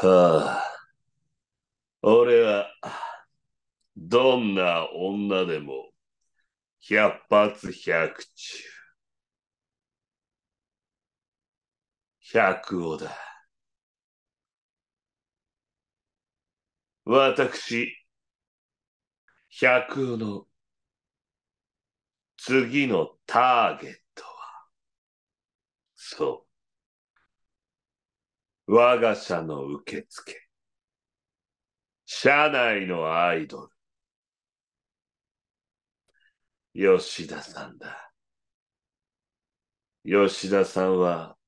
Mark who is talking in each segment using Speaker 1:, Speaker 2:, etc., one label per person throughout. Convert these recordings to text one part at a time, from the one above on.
Speaker 1: はあ、俺は、どんな女でも、百発百中。百をだ。私、百をの次のターゲットは、そう。我が社の受付、社内のアイドル、吉田さんだ。吉田さんは、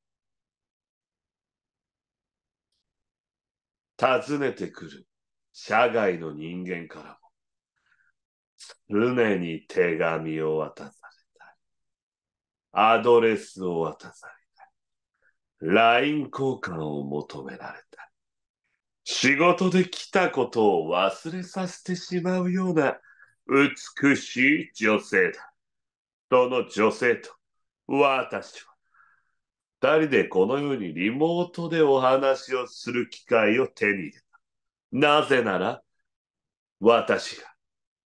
Speaker 1: 訪ねてくる社外の人間からも、常に手紙を渡されたり、アドレスを渡され LINE 交換を求められた。仕事で来たことを忘れさせてしまうような美しい女性だ。その女性と私は二人でこのようにリモートでお話をする機会を手に入れた。なぜなら私が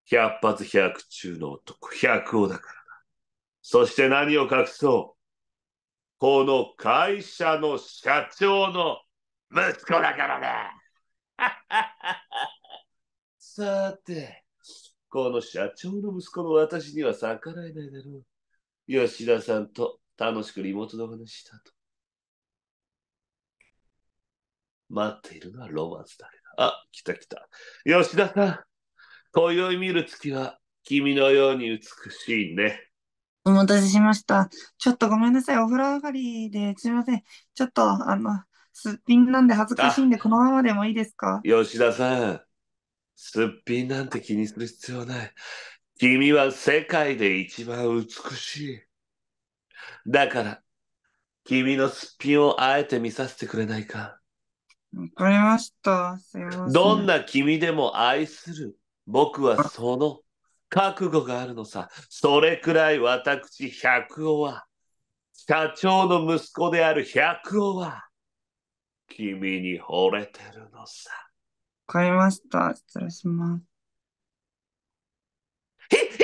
Speaker 1: 百発百中の男、百王だからだ。そして何を隠そうこの会社の社長の息子だからだ。さて、この社長の息子の私には逆らえないだろう。吉田さんと楽しくリモートの話したと。待っているのはロマンスだけだ。あ、来た来た。吉田さん、今宵見る月は君のように美しいね。お待たせしました。ちょっとごめんなさい。お風呂上がりで、すみません。ちょっと、あの、すっぴんなんで恥ずかしいんで、このままでもいいですか吉田さん、すっぴんなんて気にする必要ない。君は世界で一番美しい。だから、君のすっぴんをあえて見させてくれないか。わかりました。すみません。どんな君でも愛する。僕はその覚悟があるのさ。それくらい私、百をは、社長の息子である百をは、君に惚れてるのさ。わかりました。失礼します。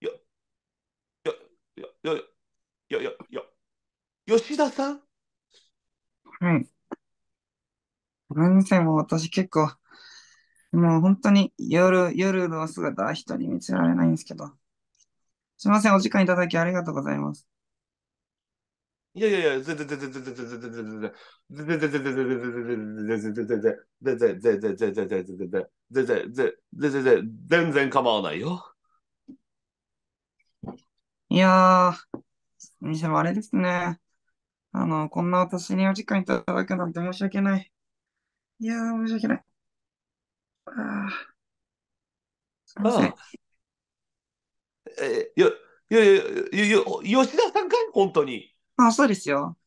Speaker 1: よ、よ、よ、よ、よ、よ、よ、吉田さんはい。ごめんなも私結構、もう本当に夜、夜の姿は人に見せられないんですけど。すみません、お時間いただきありがとうございます。いやいやいや、全然全然全然全然全然全然全然全然構わないよ。いやー、はあれですね。あの、こんな私にお時間いただくなんて申し訳ない。いやー、申し訳ない。ああ。ああ。えー、やいやいや、よ、吉田さんかい本当に。あ、そうですよ。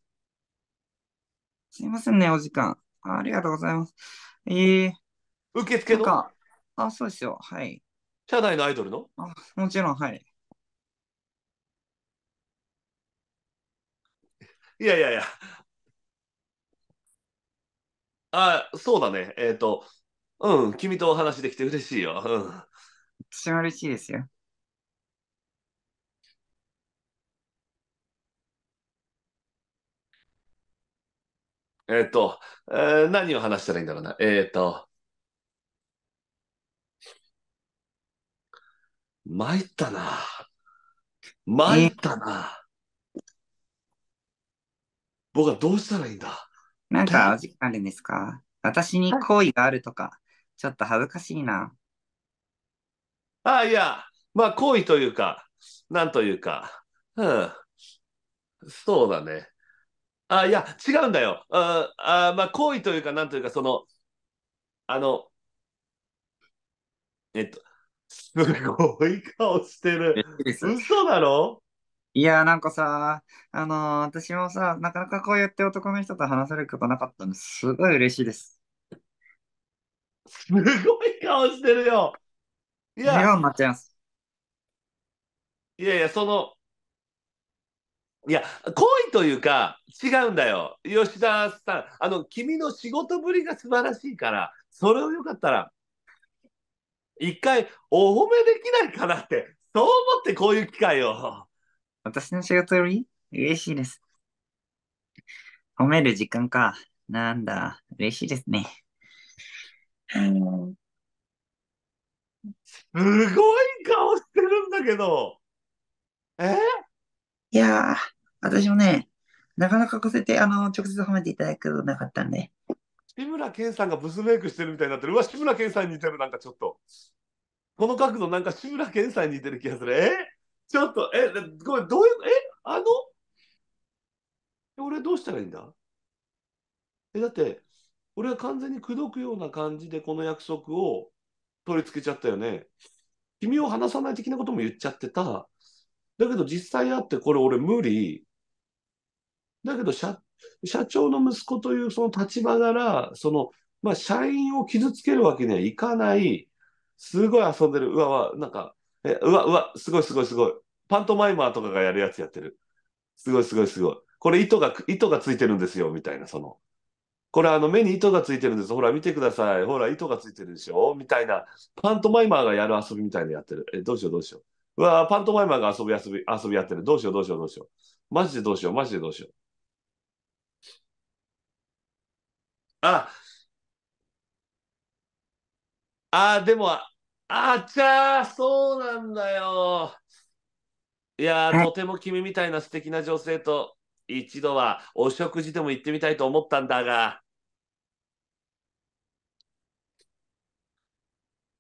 Speaker 1: すいませんね、お時間。ありがとうございます。えー、受付のか。あ、そうですよ。はい。社内のアイドルのあ、もちろん、はい。いやいやいや。あ、そうだね。えっ、ー、と、うん、君とお話できて嬉しいよ。うん。私も嬉しいですよ。えっ、ー、と、えー、何を話したらいいんだろうな。えっ、ー、と、参ったな。参ったな。僕はどうしたらいいんだなんかお時間あるんですか私に好意があるとか、ちょっと恥ずかしいな。ああ、いや、まあ好意というか、なんというか、うん。そうだね。あいや、違うんだよ。ああまあ、行為というか、なんというか、その、あの、えっと、すごい顔してる。嘘だろいや、なんかさ、あのー、私もさ、なかなかこうやって男の人と話せることなかったの、すごい嬉しいです。すごい顔してるよ。いや、いやいや、その、いや、恋というか、違うんだよ。吉田さん、あの、君の仕事ぶりが素晴らしいから、それをよかったら、一回お褒めできないかなって、そう思ってこういう機会を。私の仕事より嬉しいです。褒める時間か。なんだ、嬉しいですね。すごい顔してるんだけど。えいやー、私もね、なかなかこせて、あの、直接褒めていただくことなかったんで。志村けんさんがブスメイクしてるみたいになってる。うわ、志村けんさんに似てる、なんかちょっと。この角度、なんか志村けんさんに似てる気がする。えちょっと、え、ごめん、どういう、え、あの俺どうしたらいいんだえ、だって、俺は完全に口説くような感じでこの約束を取り付けちゃったよね。君を話さない的なことも言っちゃってた。だけど実際あってこれ俺無理。だけど社、社長の息子というその立場ら、その、まあ、社員を傷つけるわけにはいかない。すごい遊んでる。うわわ、なんか、え、うわ、うわ、すごいすごいすごい。パントマイマーとかがやるやつやってる。すごいすごいすごい。これ糸が、糸がついてるんですよ、みたいな、その。これあの目に糸がついてるんです。ほら見てください。ほら糸がついてるでしょみたいな。パントマイマーがやる遊びみたいなやってる。え、どうしようどうしよう。うわパントマイマーが遊び遊び、遊びやってる。どうしようどうしようどうしよう。マジでどうしようマジでどうしよう。あ、あ、でも、あちゃー、そうなんだよ。いやー、とても君みたいな素敵な女性と一度はお食事でも行ってみたいと思ったんだが、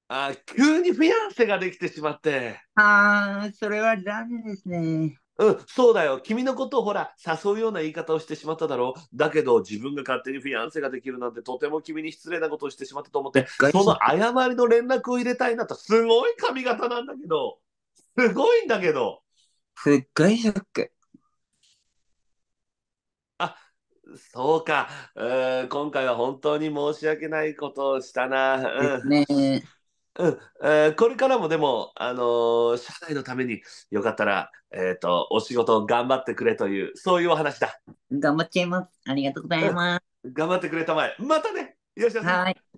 Speaker 1: あ急にフィアンセができてしまってああそれは残念ですねうんそうだよ君のことをほら誘うような言い方をしてしまっただろうだけど自分が勝手にフィアンセができるなんてとても君に失礼なことをしてしまったと思ってその誤りの連絡を入れたいなとすごい髪型なんだけどすごいんだけどすっごいショックあそうかう今回は本当に申し訳ないことをしたな、うん、ねうん、えー、これからもでも、あのー、社内のためによかったら、えっ、ー、と、お仕事頑張ってくれという、そういうお話だ。頑張っちゃいます。ありがとうございます。うん、頑張ってくれたまえ。またね。よしよし。はい。